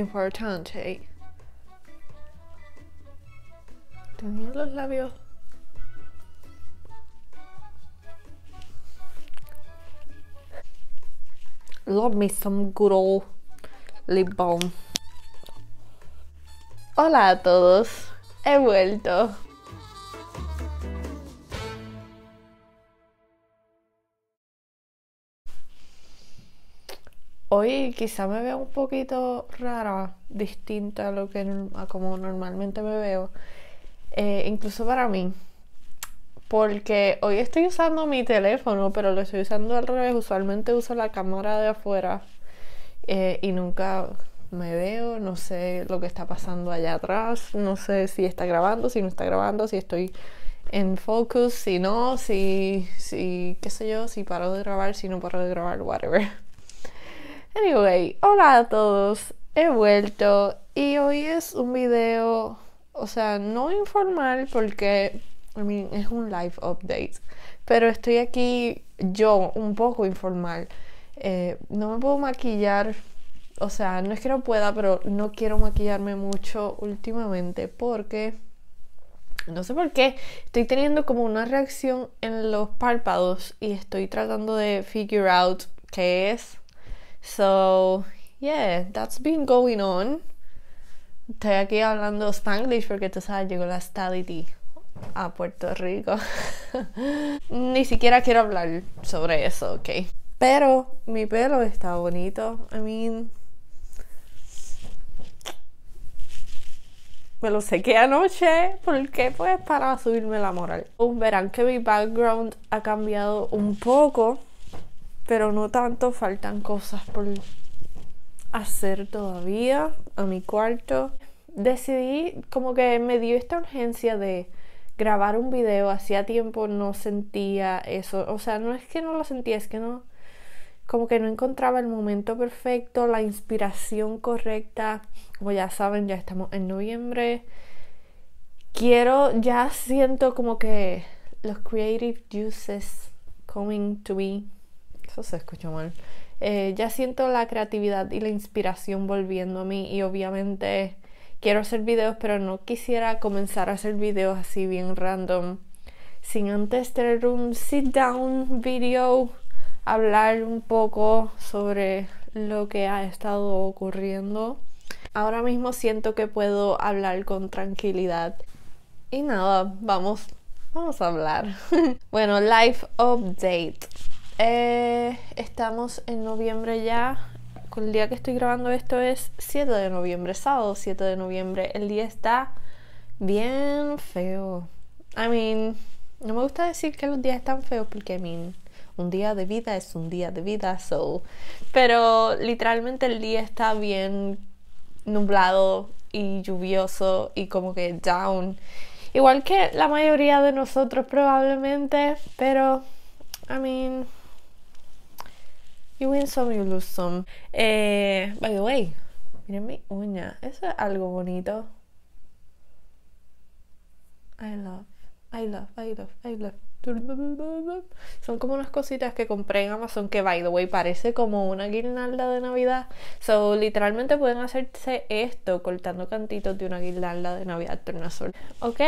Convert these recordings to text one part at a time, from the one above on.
importante. Tenía los labios. Love me some good old lip balm. Hola a todos, he vuelto. hoy quizá me veo un poquito rara, distinta a lo que como normalmente me veo, eh, incluso para mí. Porque hoy estoy usando mi teléfono, pero lo estoy usando al revés. Usualmente uso la cámara de afuera eh, y nunca me veo, no sé lo que está pasando allá atrás, no sé si está grabando, si no está grabando, si estoy en focus, si no, si, si qué sé yo, si paro de grabar, si no paro de grabar, whatever. Anyway, hola a todos, he vuelto y hoy es un video, o sea, no informal porque, es un live update, pero estoy aquí yo un poco informal. Eh, no me puedo maquillar, o sea, no es que no pueda, pero no quiero maquillarme mucho últimamente porque no sé por qué, estoy teniendo como una reacción en los párpados y estoy tratando de figure out qué es. So, yeah, that's been going on. Estoy aquí hablando spanglish porque tú sabes, llegó la stality a Puerto Rico. Ni siquiera quiero hablar sobre eso, ok. Pero mi pelo está bonito. I mean. Me lo sequé anoche porque pues para subirme la moral. Verán que mi background ha cambiado un poco pero no tanto, faltan cosas por hacer todavía a mi cuarto. Decidí, como que me dio esta urgencia de grabar un video, hacía tiempo no sentía eso, o sea, no es que no lo sentía, es que no, como que no encontraba el momento perfecto, la inspiración correcta, como ya saben, ya estamos en noviembre, quiero, ya siento como que los creative juices coming to be eso se escuchó mal. Eh, ya siento la creatividad y la inspiración volviendo a mí y obviamente quiero hacer videos, pero no quisiera comenzar a hacer videos así bien random sin antes tener un sit down video, hablar un poco sobre lo que ha estado ocurriendo. Ahora mismo siento que puedo hablar con tranquilidad. Y nada, vamos, vamos a hablar. bueno, life update. Eh, estamos en noviembre ya. Con El día que estoy grabando esto es 7 de noviembre, sábado 7 de noviembre. El día está bien feo. I mean, no me gusta decir que los días están feos porque, I mean, un día de vida es un día de vida, so. Pero literalmente el día está bien nublado y lluvioso y como que down. Igual que la mayoría de nosotros probablemente, pero, I mean, You win some, you lose some. Eh, by the way, miren mi uña. Eso es algo bonito. I love, I love, I love, I love. Son como unas cositas que compré en Amazon que, by the way, parece como una guirnalda de Navidad. So, literalmente pueden hacerse esto cortando cantitos de una guirnalda de Navidad Ok,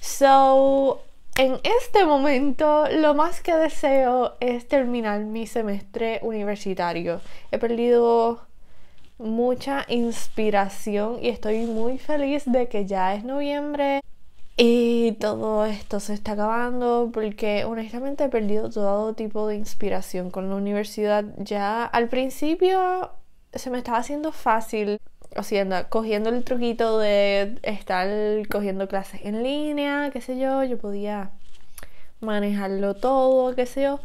so en este momento lo más que deseo es terminar mi semestre universitario. He perdido mucha inspiración y estoy muy feliz de que ya es noviembre y todo esto se está acabando porque honestamente he perdido todo tipo de inspiración con la universidad. Ya al principio se me estaba haciendo fácil haciendo, cogiendo el truquito de estar cogiendo clases en línea, qué sé yo, yo podía manejarlo todo, qué sé yo.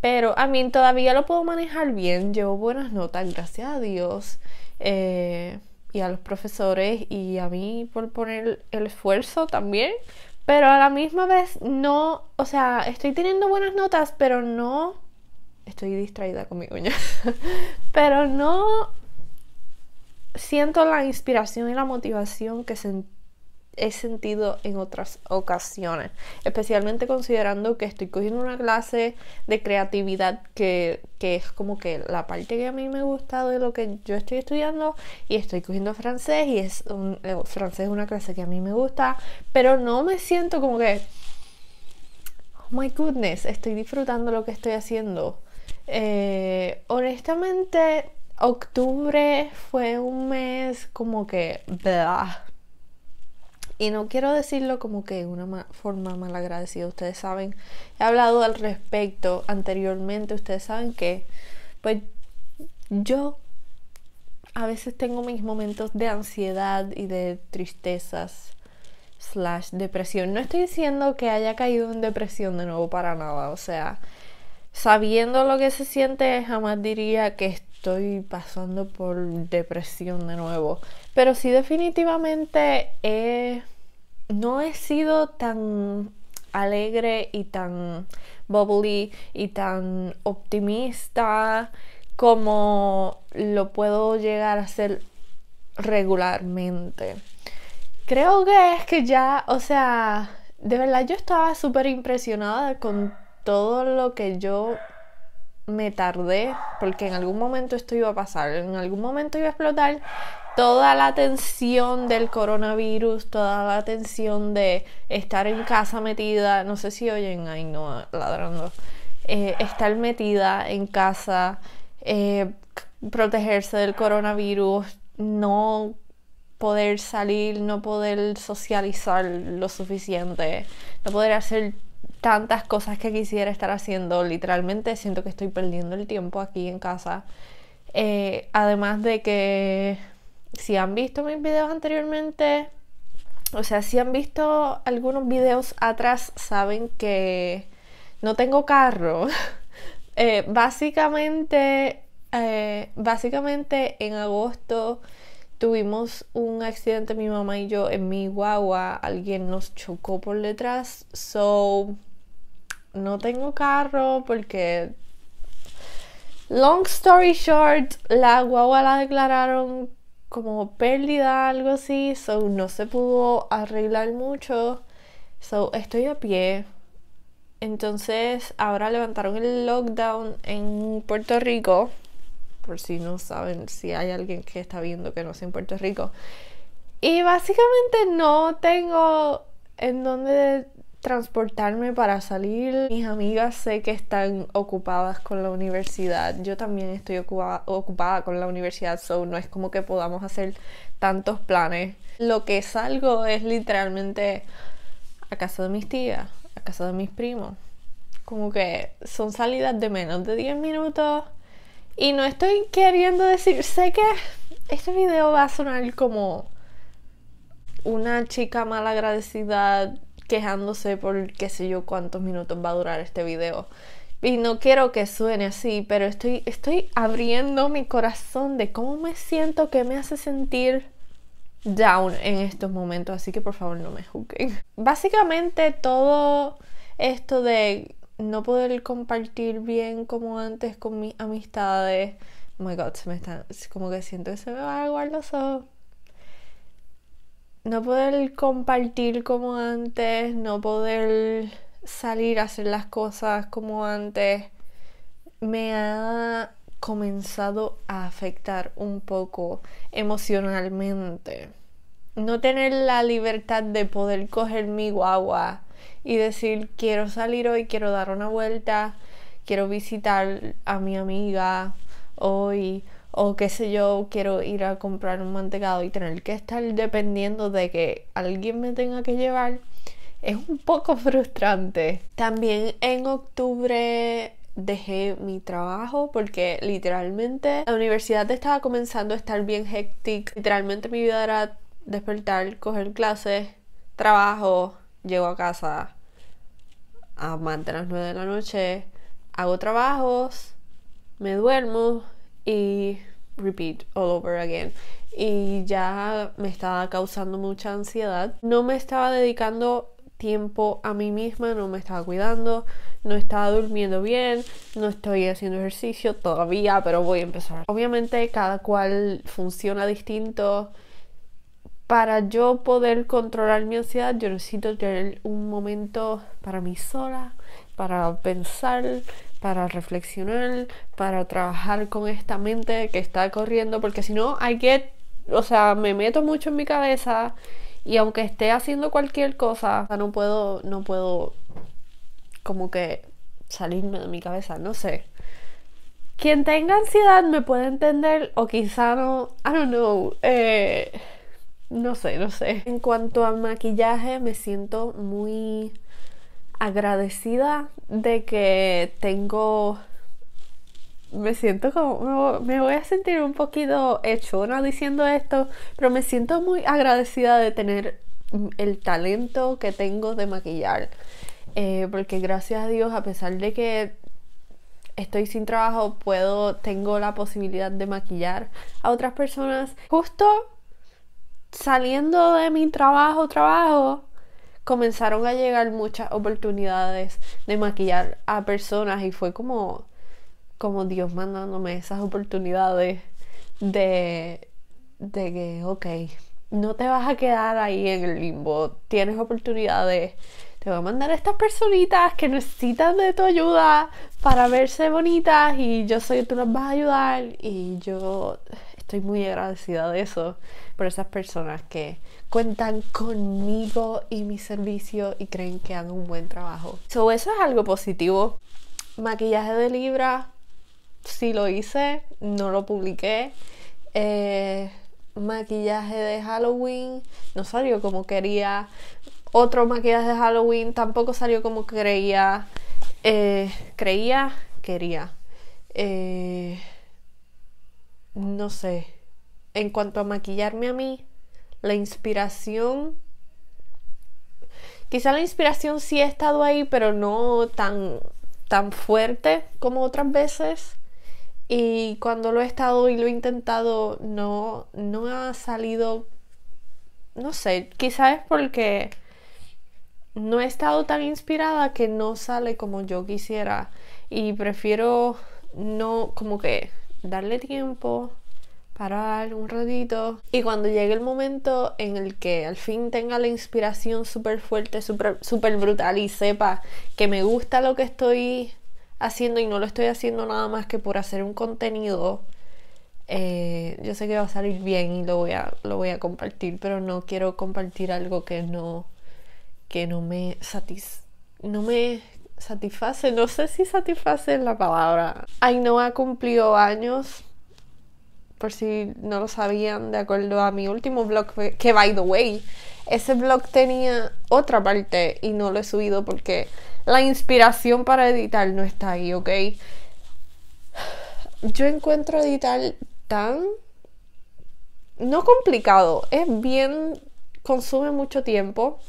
Pero a mí todavía lo puedo manejar bien, llevo buenas notas, gracias a Dios. Eh, y a los profesores y a mí por poner el esfuerzo también. Pero a la misma vez no, o sea, estoy teniendo buenas notas, pero no... Estoy distraída con mi uña. pero no siento la inspiración y la motivación que he sentido en otras ocasiones, especialmente considerando que estoy cogiendo una clase de creatividad que, es como que la parte que a mí me ha gustado de lo que yo estoy estudiando y estoy cogiendo francés y es eh, francés es una clase que a mí me gusta, pero no me siento como que, oh my goodness, estoy disfrutando lo que estoy haciendo. Eh, honestamente, octubre fue un mes como que... Blah. Y no quiero decirlo como que de una forma forma malagradecida. Ustedes saben, he hablado al respecto anteriormente. Ustedes saben que, pues, yo a veces tengo mis momentos de ansiedad y de tristezas slash depresión. No estoy diciendo que haya caído en depresión de nuevo para nada. O sea, sabiendo lo que se siente, jamás diría que estoy pasando por depresión de nuevo. Pero sí definitivamente eh, no he sido tan alegre y tan bubbly y tan optimista como lo puedo llegar a ser regularmente. Creo que es que ya, o sea, de verdad yo estaba súper impresionada con todo lo que yo me tardé porque en algún momento esto iba a pasar, en algún momento iba a explotar toda la tensión del coronavirus, toda la tensión de estar en casa metida, no sé si oyen, ahí no, ladrando, eh, estar metida en casa, eh, protegerse del coronavirus, no poder salir, no poder socializar lo suficiente, no poder hacer tantas cosas que quisiera estar haciendo. Literalmente siento que estoy perdiendo el tiempo aquí en casa. Eh, además de que si han visto mis videos anteriormente, o sea, si han visto algunos videos atrás, saben que no tengo carro. Eh, básicamente, eh, básicamente en agosto tuvimos un accidente mi mamá y yo en mi guagua, alguien nos chocó por detrás, so no tengo carro porque long story short, la guagua la declararon como pérdida, algo así, so no se pudo arreglar mucho. So estoy a pie. Entonces, ahora levantaron el lockdown en Puerto Rico por si no saben, si hay alguien que está viendo que no sea en Puerto Rico. Y básicamente no tengo en dónde transportarme para salir. Mis amigas sé que están ocupadas con la universidad. Yo también estoy ocupada, ocupada con la universidad, so no es como que podamos hacer tantos planes. Lo que salgo es literalmente a casa de mis tías, a casa de mis primos. Como que son salidas de menos de 10 minutos y no estoy queriendo decir, sé que este video va a sonar como una chica mal agradecida quejándose por qué sé yo cuántos minutos va a durar este video. Y no quiero que suene así, pero estoy, estoy abriendo mi corazón de cómo me siento, qué me hace sentir down en estos momentos. Así que por favor no me juzguen. Básicamente todo esto de no poder compartir bien como antes con mis amistades. Oh my god, se me está... Como que siento que se me va a los No poder compartir como antes, no poder salir a hacer las cosas como antes, me ha comenzado a afectar un poco emocionalmente. No tener la libertad de poder coger mi guagua y decir, quiero salir hoy, quiero dar una vuelta, quiero visitar a mi amiga hoy, o qué sé yo, quiero ir a comprar un mantecado y tener que estar dependiendo de que alguien me tenga que llevar, es un poco frustrante. También en octubre dejé mi trabajo porque literalmente la universidad estaba comenzando a estar bien hectic. Literalmente mi vida era despertar, coger clases, trabajo, llego a casa a más las 9 de la noche, hago trabajos, me duermo y repeat all over again. Y ya me estaba causando mucha ansiedad. No me estaba dedicando tiempo a mí misma, no me estaba cuidando, no estaba durmiendo bien, no estoy haciendo ejercicio todavía, pero voy a empezar. Obviamente cada cual funciona distinto para yo poder controlar mi ansiedad, yo necesito tener un momento para mí sola, para pensar, para reflexionar, para trabajar con esta mente que está corriendo, porque si no, hay que, o sea, me meto mucho en mi cabeza y aunque esté haciendo cualquier cosa, no puedo, no puedo como que salirme de mi cabeza, no sé. Quien tenga ansiedad me puede entender o quizá no, I don't know. Eh, no sé, no sé. En cuanto a maquillaje, me siento muy agradecida de que tengo... Me siento como... Me voy a sentir un poquito hechona diciendo esto, pero me siento muy agradecida de tener el talento que tengo de maquillar. Eh, porque gracias a Dios, a pesar de que estoy sin trabajo, puedo, tengo la posibilidad de maquillar a otras personas. Justo saliendo de mi trabajo, trabajo, comenzaron a llegar muchas oportunidades de maquillar a personas y fue como, como Dios mandándome esas oportunidades de, de que, ok, no te vas a quedar ahí en el limbo, tienes oportunidades. Te voy a mandar a estas personitas que necesitan de tu ayuda para verse bonitas y yo soy tú las vas a ayudar y yo estoy muy agradecida de eso, por esas personas que cuentan conmigo y mi servicio y creen que hago un buen trabajo. eso es algo positivo. Maquillaje de Libra, sí lo hice, no lo publiqué. Eh, maquillaje de Halloween, no salió como quería. Otro maquillaje de Halloween tampoco salió como creía. Eh, creía, quería. Eh, no sé, en cuanto a maquillarme a mí, la inspiración, quizá la inspiración sí ha estado ahí, pero no tan, tan fuerte como otras veces. Y cuando lo he estado y lo he intentado, no, no ha salido, no sé, quizá es porque no he estado tan inspirada que no sale como yo quisiera. Y prefiero no, como que darle tiempo, parar un ratito y cuando llegue el momento en el que al fin tenga la inspiración súper fuerte, súper super brutal y sepa que me gusta lo que estoy haciendo y no lo estoy haciendo nada más que por hacer un contenido, eh, yo sé que va a salir bien y lo voy a, lo voy a compartir, pero no quiero compartir algo que no, que no me satis no me satisface, no sé si satisface la palabra. ha cumplido años, por si no lo sabían, de acuerdo a mi último blog, que by the way, ese blog tenía otra parte y no lo he subido porque la inspiración para editar no está ahí, ¿ok? Yo encuentro editar tan... no complicado, es bien... consume mucho tiempo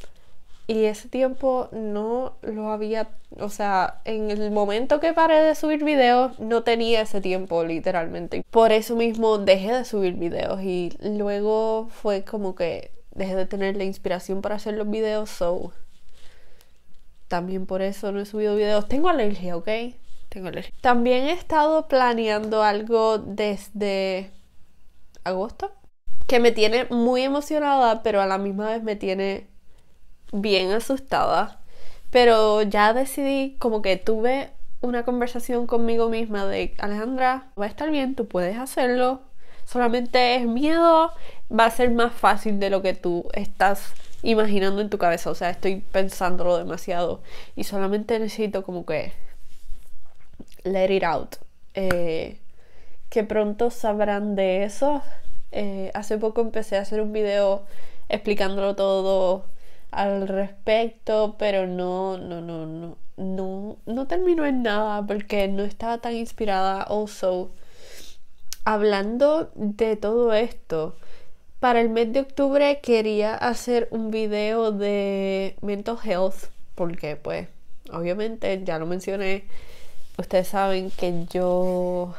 y ese tiempo no lo había, o sea, en el momento que paré de subir videos, no tenía ese tiempo literalmente. Por eso mismo dejé de subir videos y luego fue como que dejé de tener la inspiración para hacer los videos, so también por eso no he subido videos. Tengo alergia, ¿ok? Tengo alergia. También he estado planeando algo desde agosto que me tiene muy emocionada, pero a la misma vez me tiene bien asustada, pero ya decidí, como que tuve una conversación conmigo misma de Alejandra, va a estar bien, tú puedes hacerlo, solamente es miedo, va a ser más fácil de lo que tú estás imaginando en tu cabeza, o sea, estoy pensándolo demasiado y solamente necesito como que let it out. Eh, que pronto sabrán de eso. Eh, hace poco empecé a hacer un video explicándolo todo al respecto, pero no, no, no, no, no, no terminó en nada porque no estaba tan inspirada. Also, hablando de todo esto, para el mes de octubre quería hacer un video de mental health porque pues obviamente ya lo mencioné, ustedes saben que yo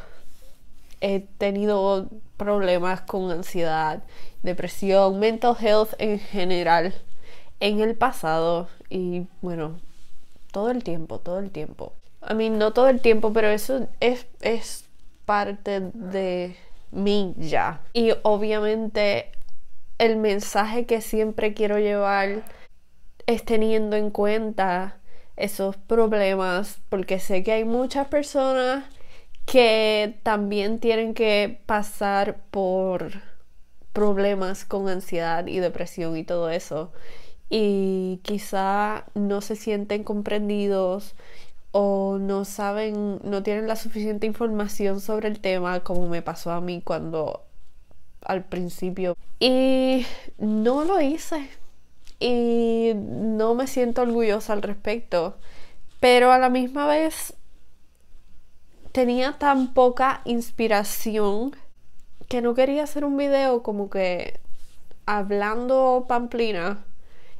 he tenido problemas con ansiedad, depresión, mental health en general en el pasado y bueno, todo el tiempo, todo el tiempo. A mí no todo el tiempo, pero eso es, es parte de mí ya. Y obviamente el mensaje que siempre quiero llevar es teniendo en cuenta esos problemas, porque sé que hay muchas personas que también tienen que pasar por problemas con ansiedad y depresión y todo eso y quizá no se sienten comprendidos o no saben, no tienen la suficiente información sobre el tema como me pasó a mí cuando al principio. Y no lo hice. Y no me siento orgullosa al respecto. Pero a la misma vez tenía tan poca inspiración que no quería hacer un video como que hablando pamplina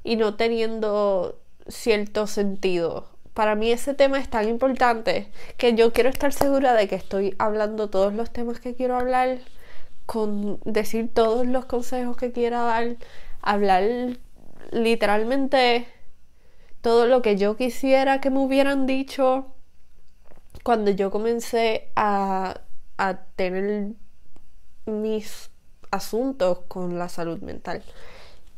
y no teniendo cierto sentido. Para mí ese tema es tan importante que yo quiero estar segura de que estoy hablando todos los temas que quiero hablar, con decir todos los consejos que quiera dar, hablar literalmente todo lo que yo quisiera que me hubieran dicho cuando yo comencé a tener mis asuntos con la salud mental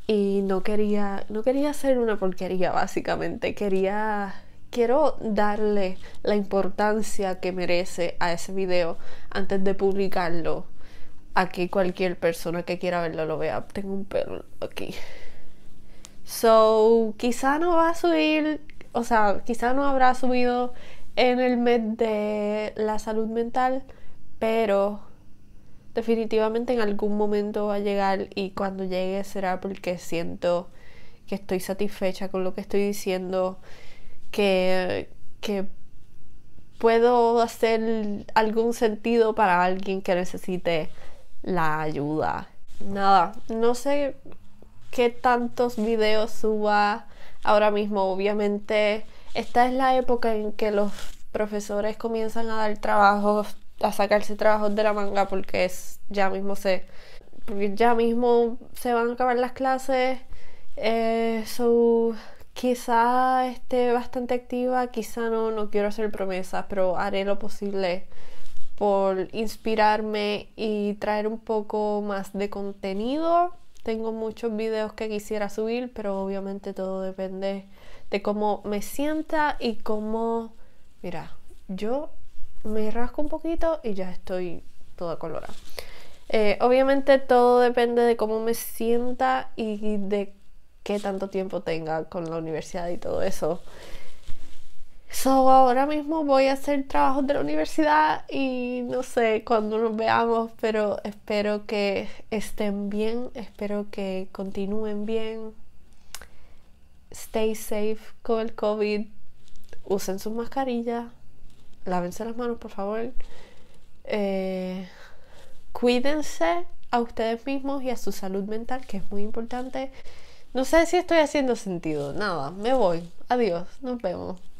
y no quería, no quería hacer una porquería básicamente, quería, quiero darle la importancia que merece a ese video antes de publicarlo, a que cualquier persona que quiera verlo lo vea. Tengo un pelo aquí. So, quizá no va a subir, o sea, quizá no habrá subido en el mes de la salud mental, pero definitivamente en algún momento va a llegar y cuando llegue será porque siento que estoy satisfecha con lo que estoy diciendo, que, puedo hacer algún sentido para alguien que necesite la ayuda. Nada, no sé qué tantos videos suba ahora mismo, obviamente. Esta es la época en que los profesores comienzan a dar trabajos a sacarse trabajos de la manga porque es, ya mismo sé porque ya mismo se van a acabar las clases eh, quizá esté bastante activa quizá no no quiero hacer promesas pero haré lo posible por inspirarme y traer un poco más de contenido tengo muchos videos que quisiera subir pero obviamente todo depende de cómo me sienta y cómo mira yo me rasco un poquito y ya estoy toda colorada. Eh, obviamente todo depende de cómo me sienta y de qué tanto tiempo tenga con la universidad y todo eso. So, ahora mismo voy a hacer trabajos de la universidad y no sé cuándo nos veamos, pero espero que estén bien, espero que continúen bien. Stay safe con el COVID, usen sus mascarillas. Lavense las manos, por favor. Eh, cuídense a ustedes mismos y a su salud mental, que es muy importante. No sé si estoy haciendo sentido. Nada, me voy. Adiós, nos vemos.